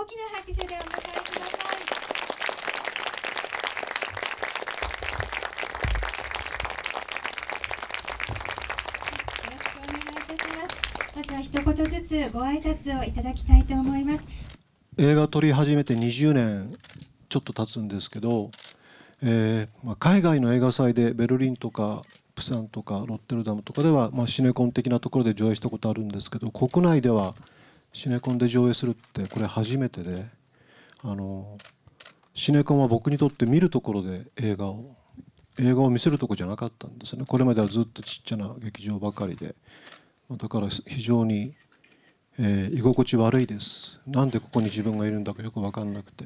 大きな拍手でお迎えくださいよろししくお願いいたまずは一言ずつご挨拶をいただきたいと思います映画撮り始めて20年ちょっと経つんですけど、えーまあ、海外の映画祭でベルリンとかプサンとかロッテルダムとかでは、まあ、シネコン的なところで上映したことあるんですけど国内ではシネコンで上映するってこれ初めてであのシネコンは僕にとって見るところで映画を映画を見せるとこじゃなかったんですねこれまではずっとちっちゃな劇場ばかりでだから非常に、えー、居心地悪いですなんでここに自分がいるんだかよく分かんなくて、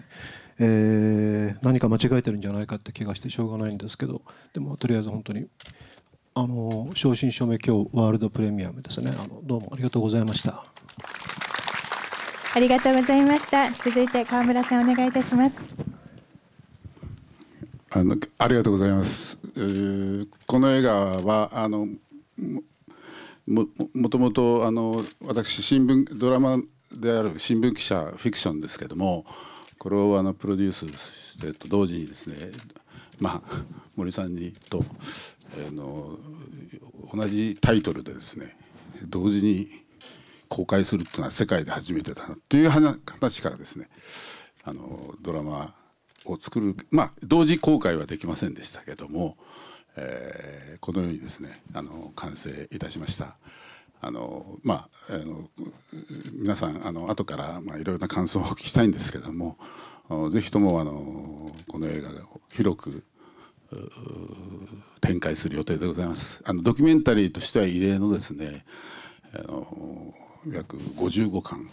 えー、何か間違えてるんじゃないかって気がしてしょうがないんですけどでもとりあえず本当にあの正真正銘今日ワールドプレミアムですねあのどうもありがとうございました。ありがとうございました続いて川村さんお願いいたしますあのありがとうございます、えー、この映画はあのももともとあの私新聞ドラマである新聞記者フィクションですけれどもこれをあのプロデュースしてと同時にですねまあ森さんにとあの同じタイトルでですね同時に公開するっていうのは世界で初めてだなっていう話からですねあのドラマを作るまあ同時公開はできませんでしたけども、えー、このようにですねあの完成いたしました。あのまああの皆さんあの後からまあいろいろな感想をお聞きしたいんですけどもぜひともあのこの映画を広く展開する予定でございます。あのドキュメンタリーとしては異例のですねあの約55巻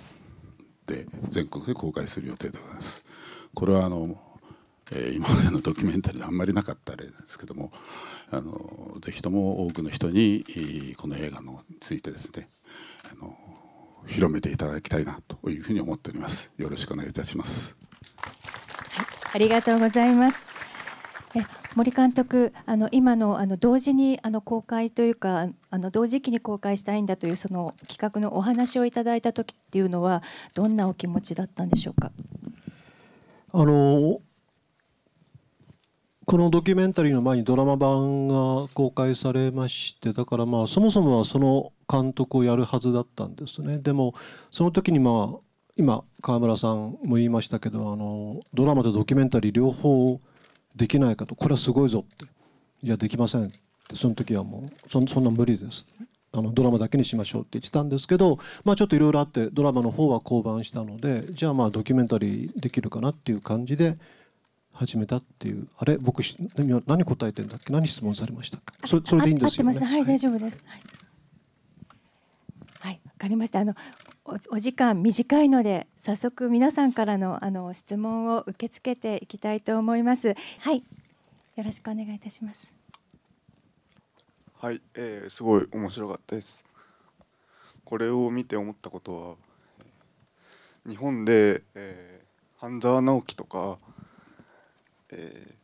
で全国で公開する予定でございます。これはあの、えー、今までのドキュメンタリーであんまりなかった例ですけどもあのぜひとも多くの人にこの映画のついてですねあの広めていただきたいなというふうに思っております。よろしくお願いいたします。はい、ありがとうございます。森監督、あの今のあの同時にあの公開というかあの同時期に公開したいんだというその企画のお話をいただいた時っていうのはどんなお気持ちだったんでしょうか。あのこのドキュメンタリーの前にドラマ版が公開されましてだからまあそもそもはその監督をやるはずだったんですねでもその時にまあ今川村さんも言いましたけどあのドラマとドキュメンタリー両方できないかとこれはすごいぞっていやできませんってその時はもうそそんな無理ですあのドラマだけにしましょうって言ってたんですけど、まあ、ちょっといろいろあってドラマの方は降板したのでじゃあまあドキュメンタリーできるかなっていう感じで始めたっていうあれ僕何答えてんだっけ何質問されましたそそれでいいんですよねはい、大丈夫ですはいはい、かりましたあのお時間短いので早速皆さんからのあの質問を受け付けていきたいと思います。はいよろしくお願いいたします。はい、えー、すごい面白かったです。これを見て思ったことは日本で、えー、半沢直樹とか、えー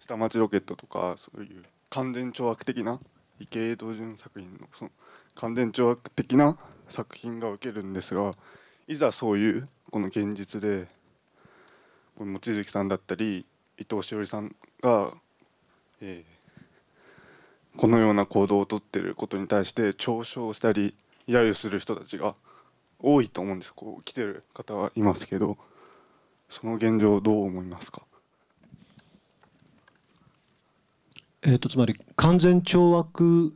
下町ロケットとかそういう完全懲悪的な池江道純作品のその乾電池枠的な作品が受けるんですがいざそういうこの現実で望月さんだったり伊藤詩織さんが、えー、このような行動をとってることに対して嘲笑したり揶揄する人たちが多いと思うんですこう来てる方はいますけどその現状どう思いますかえーと、つまり完全懲悪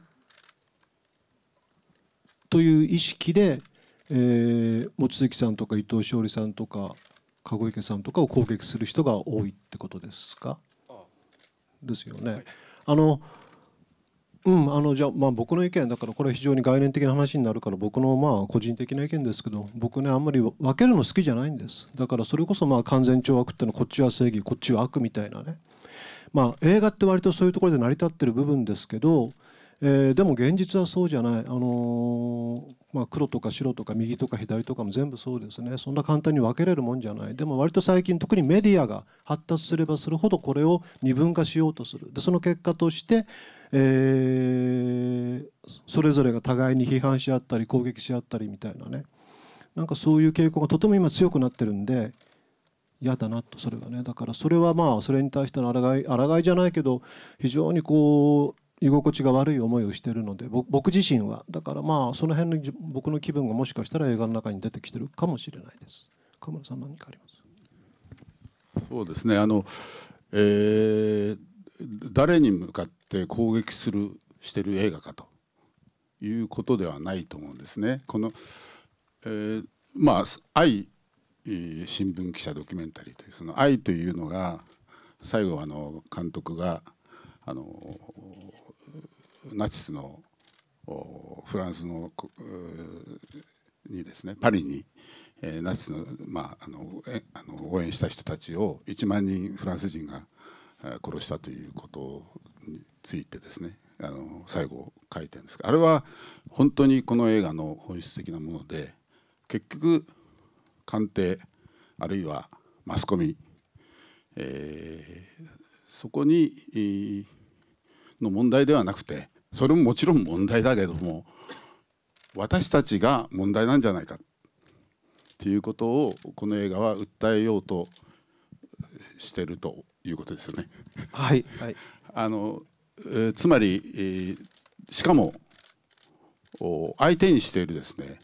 という意識で、えー、望月さんとか伊藤勝利さんとか籠池さんとかを攻撃する人が多いってことですかですよね。はい、あのうんあのじゃあまあ僕の意見だからこれは非常に概念的な話になるから僕のまあ個人的な意見ですけど僕ねあんまり分けるの好きじゃないんですだからそれこそまあ完全懲悪っていうのはこっちは正義こっちは悪みたいなねまあ、映画って割とそういうところで成り立ってる部分ですけど、えー、でも現実はそうじゃない、あのー、まあ、黒とか白とか右とか左とかも全部そうですねそんな簡単に分けれるもんじゃないでも割と最近特にメディアが発達すればするほどこれを二分化しようとするでその結果として、えー、それぞれが互いに批判し合ったり攻撃し合ったりみたいなねなんかそういう傾向がとても今強くなってるんで嫌だなとそれはねだからそれはまあそれに対しての抗い抗いじゃないけど非常にこう居心地が悪い思いをしてるので僕自身はだからまあその辺の僕の気分がもしかしたら映画の中に出てきてるかもしれないです。河村さん何かありますそうですねあの、えー、誰に向かって攻撃するしてる映画かということではないと思うんですね。この、えー、まあ愛新聞記者ドキュメンタリーというその愛というのが最後あの監督があのナチスのフランスのにですねパリに、えナチスの,、まあ、あのえあの応援した人たちを1万人フランス人が殺したということについてですねあの最後書いてるんですがあれは本当にこの映画の本質的なもので結局官邸あるいはマスコミ、えー、そこに、えー、の問題ではなくてそれももちろん問題だけども私たちが問題なんじゃないかということをこの映画は訴えようとしてるということですよね。はい、はい、あの、えー、つまり、えー、しかも相手にしているですね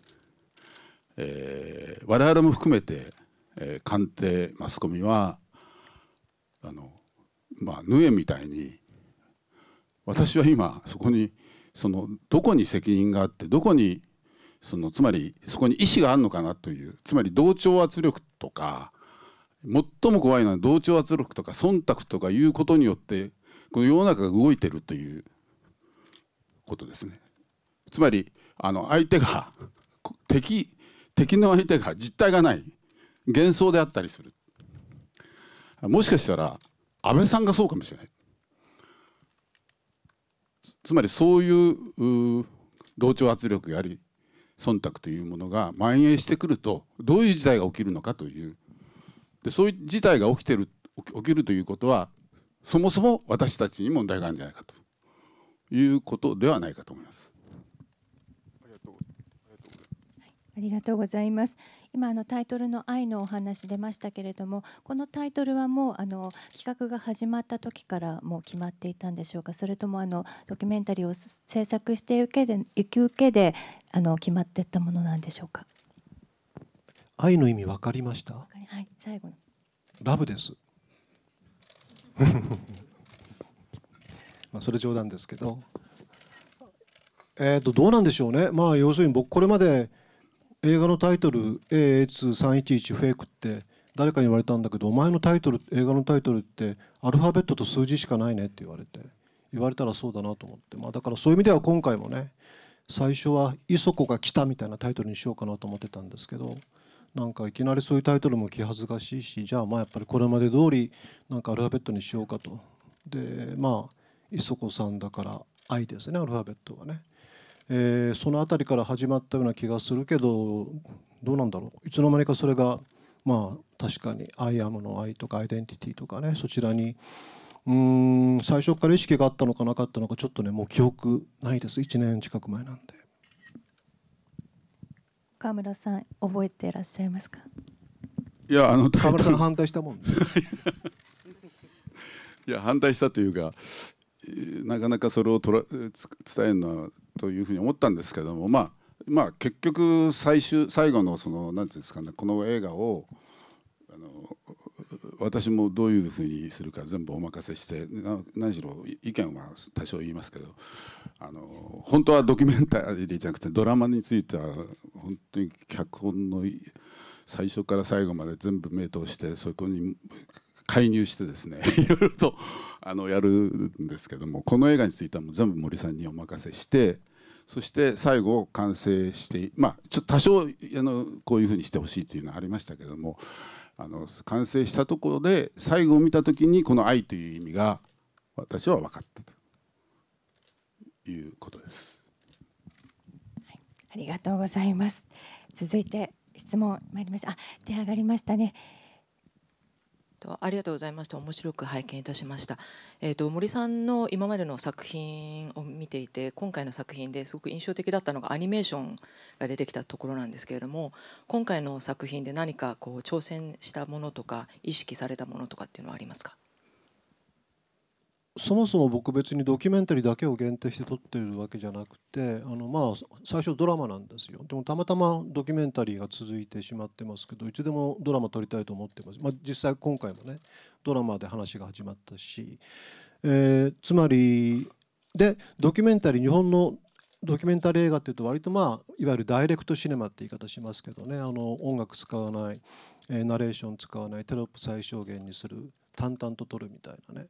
えー、我々も含めて、えー、官邸マスコミはあのまあヌエみたいに私は今そこにそのどこに責任があってどこにそのつまりそこに意思があるのかなというつまり同調圧力とか最も怖いのは同調圧力とか忖度とかいうことによってこの世の中が動いてるということですね。つまりあの相手が敵敵の相手が実体がない幻想であったりするもしかしたら安倍さんがそうかもしれないつまりそういう同調圧力やり忖度というものが蔓延してくるとどういう事態が起きるのかというでそういう事態が起きてる起きるということはそもそも私たちに問題があるんじゃないかということではないかと思います。ありがとうございます。今あのタイトルの愛のお話出ましたけれども、このタイトルはもうあの企画が始まった時からもう決まっていたんでしょうか。それともあのドキュメンタリーを制作して受けで受け受けであの決まっていったものなんでしょうか。愛の意味わかりました。はい、最後の。ラブです。まあそれ冗談ですけど。えっ、ー、とどうなんでしょうね。まあ要するに僕これまで。映画のタイトル A2311 フェイクって誰かに言われたんだけどお前のタイトル映画のタイトルってアルファベットと数字しかないねって言われて言われたらそうだなと思って、まあ、だからそういう意味では今回もね最初は「いそこが来た」みたいなタイトルにしようかなと思ってたんですけどなんかいきなりそういうタイトルも気恥ずかしいしじゃあまあやっぱりこれまで通りなんかアルファベットにしようかとでまあいそこさんだから「愛」ですねアルファベットはね。えー、その辺りから始まったような気がするけどどうなんだろういつの間にかそれがまあ確かに「アイアム」の「愛」とか「アイデンティティ」とかねそちらにうん最初から意識があったのかなかったのかちょっとねもう記憶ないです1年近く前なんで河村さん覚えていらっしゃいますかいやあの河村さん反対したもん、いや反対したというかなかなかそれをとら伝えるのはというふうに思ったんですけどもまあまあ結局最終最後のそのんていうんですかねこの映画をあの私もどういうふうにするか全部お任せして何しろ意見は多少言いますけどあの本当はドキュメンタリーじゃなくてドラマについては本当に脚本の最初から最後まで全部名刀してそこに介入してですね いろいろとあのやるんですけどもこの映画についてはもう全部森さんにお任せしてそして最後完成してまあちょ多少あのこういうふうにしてほしいというのはありましたけどもあの完成したところで最後を見た時にこの「愛」という意味が私は分かったということです。はい、ありがとうございます。続いて質問参りましあ、手上がりましたね。とありがとうございました面白く拝見いたしました、えーと、と森さんの今までの作品を見ていて今回の作品ですごく印象的だったのがアニメーションが出てきたところなんですけれども今回の作品で何かこう挑戦したものとか意識されたものとかっていうのはありますかそもそも僕別にドキュメンタリーだけを限定して撮ってるわけじゃなくてあのまあ最初ドラマなんですよでもたまたまドキュメンタリーが続いてしまってますけどいつでもドラマ撮りたいと思ってます、まあ、実際今回もねドラマで話が始まったし、えー、つまりでドキュメンタリー日本のドキュメンタリー映画っていうと割とまあいわゆるダイレクトシネマって言い方しますけどねあの音楽使わない、えー、ナレーション使わないテロップ最小限にする淡々と撮るみたいなね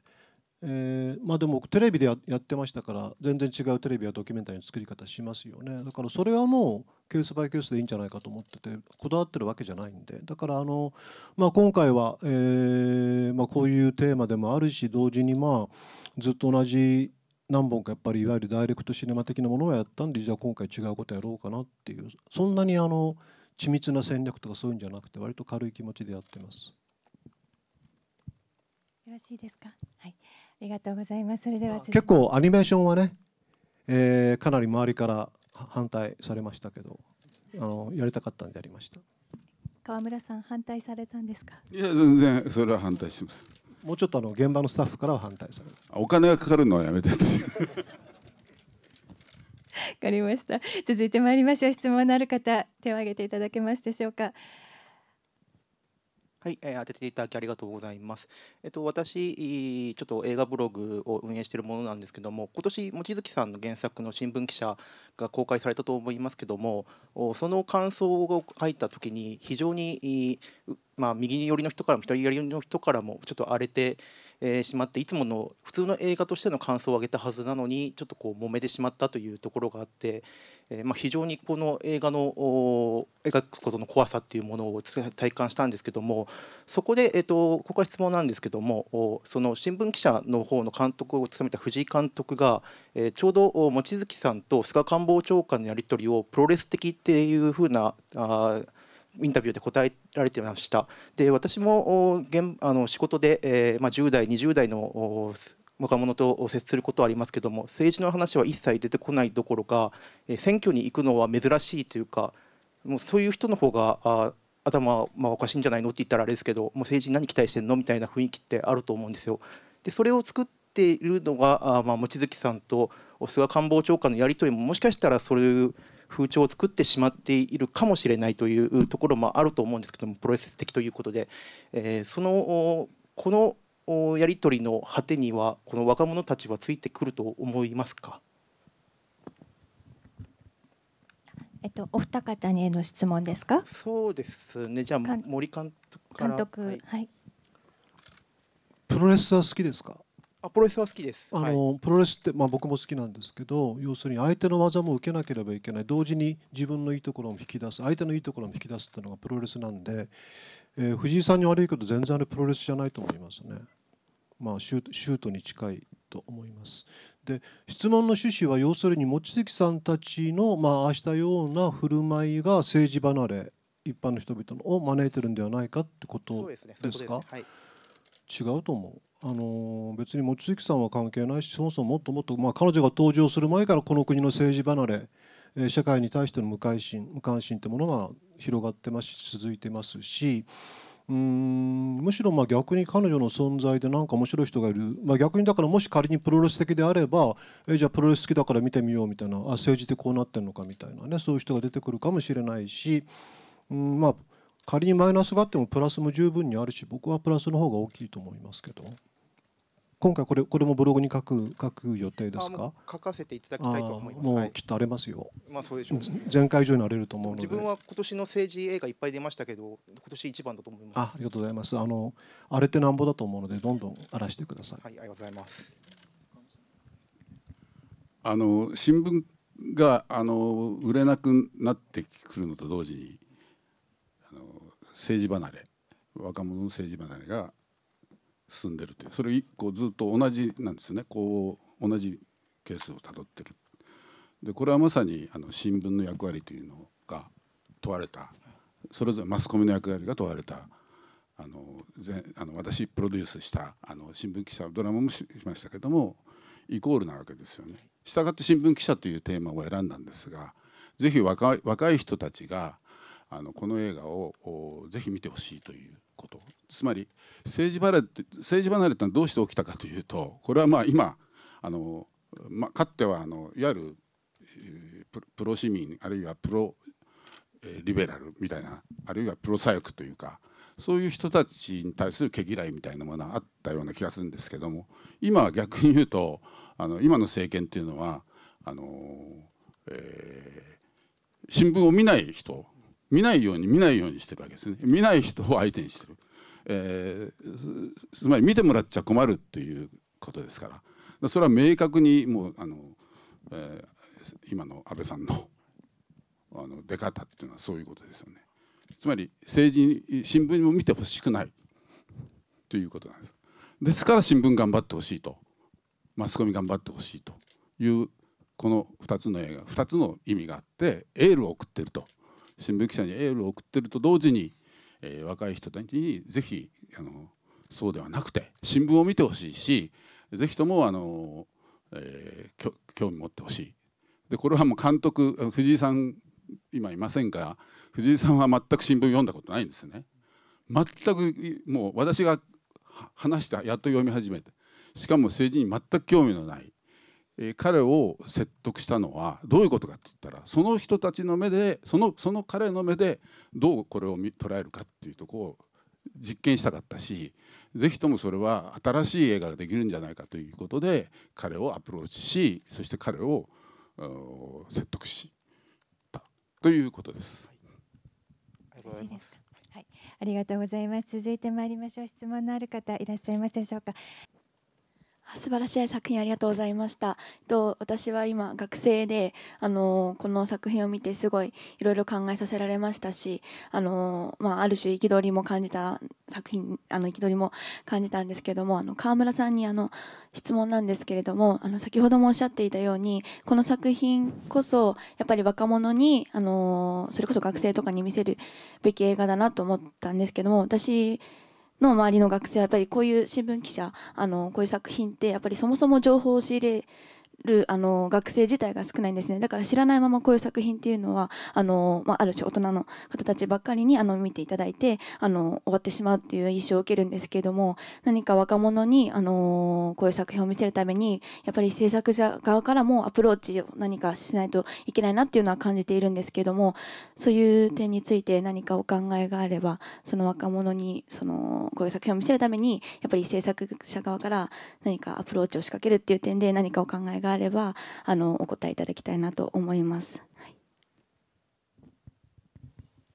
えー、まあ、でもテレビでやってましたから全然違うテレビやドキュメンタリーの作り方しますよねだからそれはもうケースバイケースでいいんじゃないかと思っててこだわってるわけじゃないんでだからあの、まあ、今回は、えー、まあ、こういうテーマでもあるし同時にまあずっと同じ何本かやっぱりいわゆるダイレクトシネマ的なものをやったんでじゃあ今回違うことやろうかなっていうそんなにあの緻密な戦略とかそういうんじゃなくて割と軽い気持ちでやってます。よろしいですか、はいりがとうございます。それでは結構アニメーションはね、えー、かなり周りから反対されましたけど、あのやりたかったんでやりました。川村さん反対されたんですか。いや全然それは反対してます。もうちょっとあの現場のスタッフからは反対されるお金がかかるのはやめて わかりました。続いてまいりましょう。質問のある方、手を挙げていただけますでしょうか。はい、えー、当てていただきありがとうございます。えっと、私、ちょっと映画ブログを運営しているものなんですけども、今年、望月さんの原作の新聞記者が公開されたと思いますけども、その感想が入ったときに、非常に、まあ、右寄りの人からも左寄りの人からもちょっと荒れてえしまっていつもの普通の映画としての感想を上げたはずなのにちょっとこう揉めてしまったというところがあって、えー、まあ、非常にこの映画の描くことの怖さっていうものを体感したんですけどもそこで、えーと、ここは質問なんですけどもその新聞記者の方の監督を務めた藤井監督が、えー、ちょうど望月さんと菅官房長官のやり取りをプロレス的っていうふうなあインタビューで答えられてました。で私も現あの仕事で、えー、まあ、10代20代の若者と接することはありますけども政治の話は一切出てこないどころか、えー、選挙に行くのは珍しいというかもうそういう人の方があ頭、まあ、おかしいんじゃないのって言ったらあれですけどもう政治に何期待してんのみたいな雰囲気ってあると思うんですよ。でそれを作っているのがあ、まあ、望月さんと菅官房長官のやり取りももしかしたらそういう風潮を作ってしまっているかもしれないというところもあると思うんですけどもプロセス的ということで、えー、そのこのやり取りの果てにはこの若者たちはついてくると思いますかえっと、お二方にへの質問ですか。そうですね。じゃあ、森監督から。監督、はい、はい。プロレスは好きですか。あプロレスは好きですあの、はい、プロレスって、まあ、僕も好きなんですけど要するに相手の技も受けなければいけない同時に自分のいいところも引き出す相手のいいところも引き出すっていうのがプロレスなんで、えー、藤井さんに悪いこと全然あれプロレスじゃないと思いますね。まあ、シュートに近いと思いますで質問の趣旨は要するに望月さんたちの、まああしたような振る舞いが政治離れ一般の人々を招いてるんではないかってことですか。そうですね、そはい違うと思う。あの別に望月さんは関係ないしそもそももっともっと、まあ、彼女が登場する前からこの国の政治離れ、え社会に対しての無関心無関心ってものが広がってますし続いてますしうんむしろま逆に彼女の存在で何か面白い人がいる、まあ、逆にだからもし仮にプロレス的であればえじゃあプロレス好きだから見てみようみたいなあ政治ってこうなってるのかみたいなねそういう人が出てくるかもしれないしうんまあ仮にマイナスがあってもプラスも十分にあるし僕はプラスの方が大きいと思いますけど今回これこれもブログに書く書く予定ですか書かせていただきたいと思いますもうきっと荒れますよ、まあそうでしょう前回以上に荒れると思うので自分は今年の政治映画いっぱい出ましたけど今年一番だと思いますあありがとうございますあの荒れてなんぼだと思うのでどんどん荒らしてくださいはいありがとうございますあの新聞があの売れなくなってくるのと同時に政治離れ若者の政治離れが進んでるというそれ一個ずっと同じなんですねこう同じケースをたどってるでこれはまさにあの新聞の役割というのが問われたそれぞれマスコミの役割が問われたあのぜあの私プロデュースしたあの新聞記者ドラマもしましたけどもイコールなわけですよね。したがって新聞記者というテーマを選んだんですがぜひ若い若い人たちがあのこの映画をぜひ見てほしいということつまり政治離れ政治離れってのはどうして起きたかというとこれはまあ今あの、まあ、かつてはあのいわゆるプロ市民あるいはプロリベラルみたいなあるいはプロ左翼というかそういう人たちに対する毛嫌いみたいなものはあったような気がするんですけども今は逆に言うとあの今の政権っていうのはあの、えー、新聞を見ない人見ないように見ないようにしてるわけですね見ない人を相手にしてる、えー、つまり見てもらっちゃ困るということですからそれは明確にもうあの、えー、今の安倍さんのあの出方っていうのはそういうことですよねつまり政治に新聞も見てほしくないということなんですですから新聞頑張ってほしいとマスコミ頑張ってほしいというこの2つの映画2つの意味があってエールを送ってると新聞記者にエールを送ってると同時に、えー、若い人たちにぜひあのそうではなくて新聞を見てほしいしぜひともあの、えー、興味持ってほしいでこれはもう監督藤井さん今いませんから藤井さんは全く新聞読んだことないんですね全くもう私が話したやっと読み始めてしかも政治に全く興味のないえ彼を説得したのはどういうことかって言ったらその人たちの目でそのその彼の目でどうこれを捉えるかっていうとこを実験したかったし是非ともそれは新しい映画ができるんじゃないかということで彼をアプローチしそして彼を説得したということです。はい、います。はい、ありがとうございます。続いてまいりましょう。質問のある方いらっしゃいますでしょうか。素晴らしい作品ありがとうございました。と私は今学生で、あのこの作品を見てすごいいろいろ考えさせられましたし、あのまあ、ある種憤りも感じた作品あの憤りも感じたんですけども、あの川村さんにあの質問なんですけれども、あの先ほどもおっしゃっていたようにこの作品こそやっぱり若者にあのそれこそ学生とかに見せるべき映画だなと思ったんですけども、私の周りの学生はやっぱりこういう新聞記者あのこういう作品ってやっぱりそもそも情報を仕入れるあの学生自体が少ないんですねだから知らないままこういう作品っていうのはあの、まあ、ある種大人の方たちばっかりにあの見ていただいてあの終わってしまうっていう印象を受けるんですけれども何か若者にあのこういう作品を見せるためにやっぱり制作者側からもアプローチを何かしないといけないなっていうのは感じているんですけれどもそういう点について何かお考えがあればその若者にそのこういう作品を見せるためにやっぱり制作者側から何かアプローチを仕掛けるっていう点で何かお考えががあればあのお答えいただきたいなと思います。はい、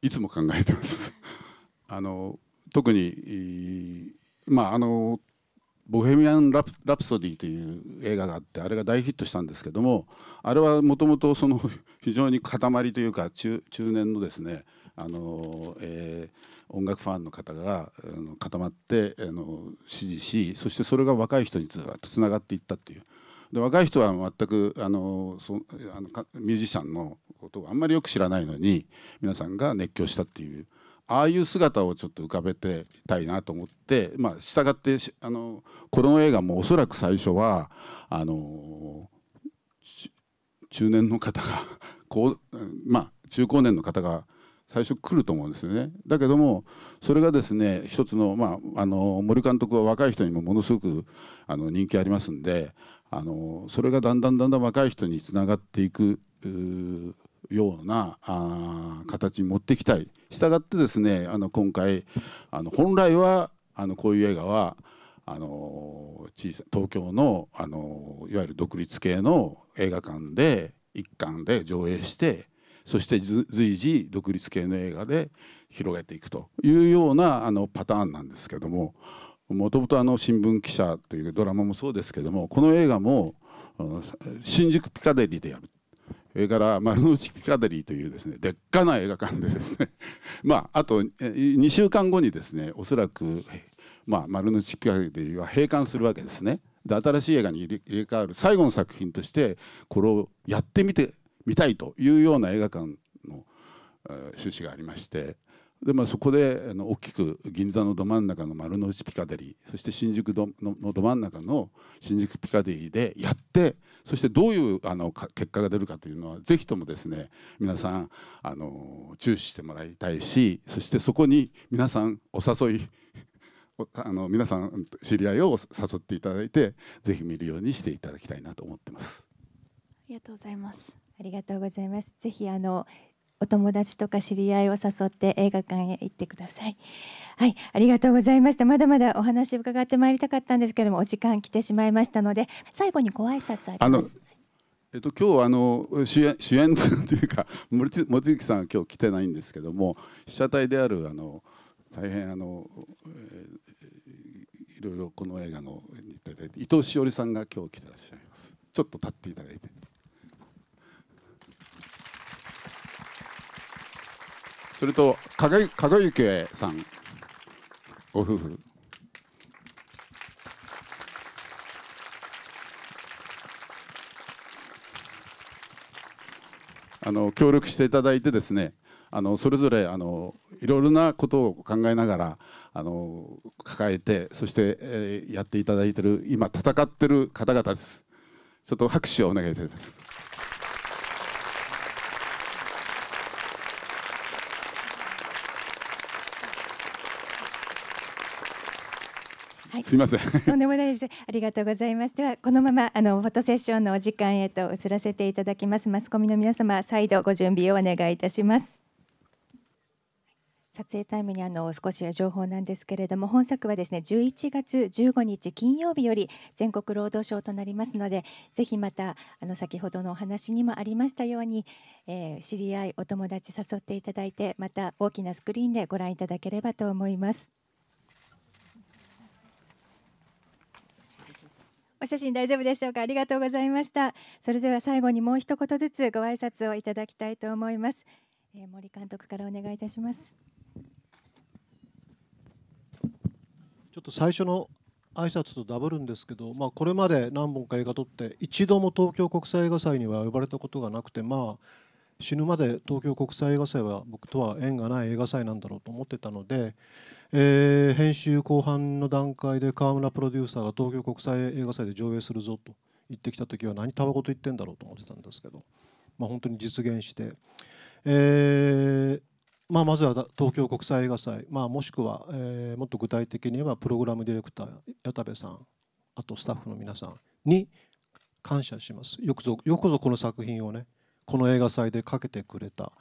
いつも考えてます あの特にまああのボヘミアンラプ・ラプソディという映画があってあれが大ヒットしたんですけどもあれはもともとその 非常に塊というか中中年のですねあの、えー、音楽ファンの方があの固まってあの支持しそしてそれが若い人につながっていったっていうで若い人は全くあのそあのミュージシャンのことをあんまりよく知らないのに皆さんが熱狂したっていうああいう姿をちょっと浮かべてたいなと思って、まあ、従ってあのこの映画もおそらく最初はあの中年の方がこう、まあ、中高年の方が最初来ると思うんですねだけどもそれがですね一つの,、まあ、あの森監督は若い人にもものすごくあの人気ありますんであのそれがだんだんだんだん若い人につながっていくようなあ形に持っていきたい。したがってですねあの今回あの本来はあのこういう映画はあの小さ東京のあのいわゆる独立系の映画館で一巻で上映してそして随時独立系の映画で広げていくというようなあのパターンなんですけどももともとあの新聞記者というドラマもそうですけどもこの映画も新宿ピカデリーでやるそれから丸の内ピカデリーというですねでっかな映画館でですね まああと2週間後にですねおそらく、まあ、丸の内ピカデリーは閉館するわけですね。で新しい映画に入れ替わる最後の作品としてこれをやってみてみたいというような映画館の趣旨がありましてでまあ、そこであの大きく銀座のど真ん中の丸の内ピカデリーそして新宿どのど真ん中の新宿ピカデリーでやってそしてどういうあの結果が出るかというのはぜひともですね皆さんあの注視してもらいたいしそしてそこに皆さんお誘いあの皆さん知り合いを誘っていただいてぜひ見るようにしていただきたいなと思ってます。ありがとうございます。ありがとうございます。ぜひあのお友達とか知り合いを誘って映画館へ行ってください。はい、ありがとうございました。まだまだお話伺ってまいりたかったんですけれども、お時間来てしまいましたので、最後にご挨拶あります。えっと、今日あの主演 主演というか森望月さんは今日来てないんですけども被写体であるあの大変あの、えー、いろいろこの映画の伊藤詩織さんが今日来てらっしゃいますちょっと立っていただいて。それと加賀加賀幸さんご夫婦あの協力していただいてですねあのそれぞれあのいろいろなことを考えながらあの抱えてそして、えー、やっていただいている今戦っている方々ですちょっと拍手をお願いいたします。はい、すみません。とんでもないです。ありがとうございます。ではこのままあのフォトセッションのお時間へと移らせていただきます。マスコミの皆様再度ご準備をお願いいたします。撮影タイムにあの少し情報なんですけれども本作はですね11月15日金曜日より全国労働省となりますのでぜひまたあの先ほどのお話にもありましたように、えー、知り合いお友達誘っていただいてまた大きなスクリーンでご覧いただければと思います。お写真大丈夫でしょうかありがとうございましたそれでは最後にもう一言ずつご挨拶をいただきたいと思います、えー、森監督からお願いいたしますちょっと最初の挨拶とダブるんですけど、まあ、これまで何本か映画撮って一度も東京国際映画祭には呼ばれたことがなくてまあ死ぬまで東京国際映画祭は僕とは縁がない映画祭なんだろうと思ってたので、えー、編集後半の段階で川村プロデューサーが東京国際映画祭で上映するぞと言ってきた時は何たわごと言ってんだろうと思ってたんですけど、まあ、本当に実現して、えーまあ、まずは東京国際映画祭、まあ、もしくは、えー、もっと具体的に言えばプログラムディレクター矢田部さんあとスタッフの皆さんに感謝しますよくぞよくぞこの作品をねこの映画祭でかけてくれた、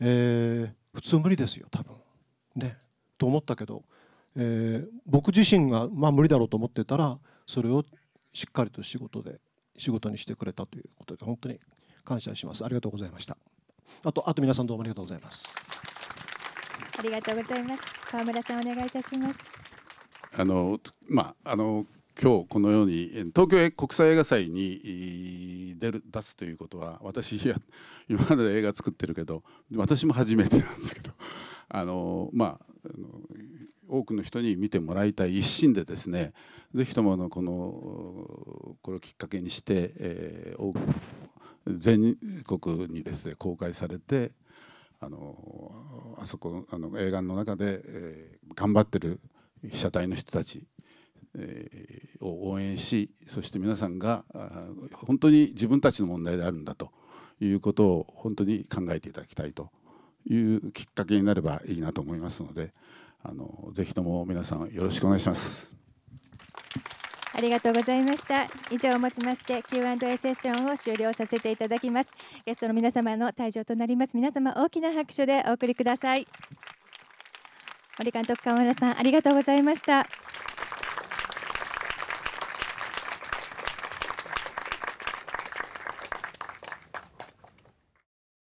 えー、普通無理ですよ多分ねと思ったけど、えー、僕自身が、まあ、無理だろうと思ってたらそれをしっかりと仕事で仕事にしてくれたということで本当に感謝しますありがとうございましたあとあと皆さんどうもありがとうございますありがとうございます川村さんお願いいたしますあのまああの今日このように東京国際映画祭に出る出すということは私や今まで映画作ってるけど私も初めてなんですけど あのまあ多くの人に見てもらいたい一心でですね是非とものこのこれをきっかけにして、えー、全国にですね公開されてあのあそこあの映画の中で、えー、頑張ってる被写体の人たちを応援しそして皆さんが本当に自分たちの問題であるんだということを本当に考えていただきたいというきっかけになればいいなと思いますのであのぜひとも皆さんよろしくお願いします。ありがとうございました。以上をもちまして Q&A セッションを終了させていただきます。ゲストの皆様の退場となります。皆様大きな拍手でお送りください。森監督、河村さん、ありがとうございました。